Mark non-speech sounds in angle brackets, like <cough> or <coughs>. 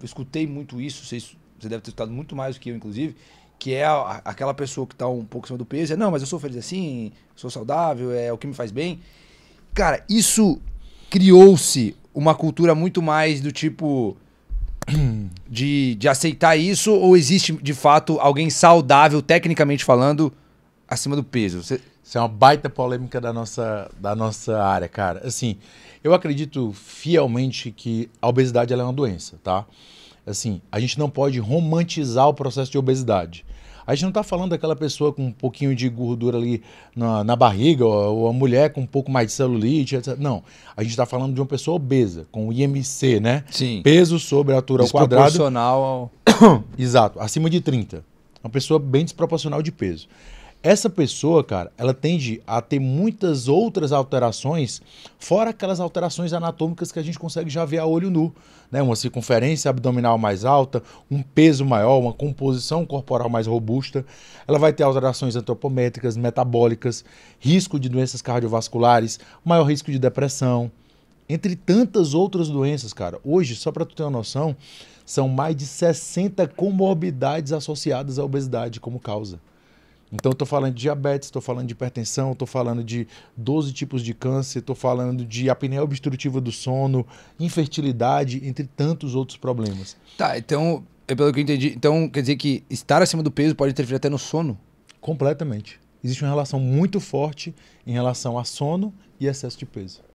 eu escutei muito isso, você, você deve ter escutado muito mais do que eu, inclusive, que é a, aquela pessoa que está um pouco acima do peso, é, não, mas eu sou feliz assim, sou saudável, é o que me faz bem. Cara, isso criou-se uma cultura muito mais do tipo <clears throat> de, de aceitar isso, ou existe de fato alguém saudável, tecnicamente falando, acima do peso. Você... Isso é uma baita polêmica da nossa, da nossa área, cara. Assim, eu acredito fielmente que a obesidade é uma doença, tá? Assim, a gente não pode romantizar o processo de obesidade. A gente não está falando daquela pessoa com um pouquinho de gordura ali na, na barriga, ou, ou, a mulher com um pouco mais de celulite, etc. Não. A gente está falando de uma pessoa obesa, com o IMC, né? Sim. Peso sobre a altura ao quadrado. Desproporcional ao. <coughs> Exato, acima de 30. Uma pessoa bem desproporcional de peso essa pessoa, cara, ela tende a ter muitas outras alterações, fora aquelas alterações anatômicas que a gente consegue já ver a olho nu, né? Uma circunferência abdominal mais alta, um peso maior, uma composição corporal mais robusta. Ela vai ter alterações antropométricas, metabólicas, risco de doenças cardiovasculares, maior risco de depressão, entre tantas outras doenças, cara. Hoje, só para tu ter uma noção, são mais de 60 comorbidades associadas à obesidade como causa. Então, estou falando de diabetes, estou falando de hipertensão, estou falando de 12 tipos de câncer, estou falando de apneia obstrutiva do sono, infertilidade, entre tantos outros problemas. Tá, então, é pelo que eu entendi, então quer dizer que estar acima do peso pode interferir até no sono? Completamente. Existe uma relação muito forte em relação a sono e excesso de peso.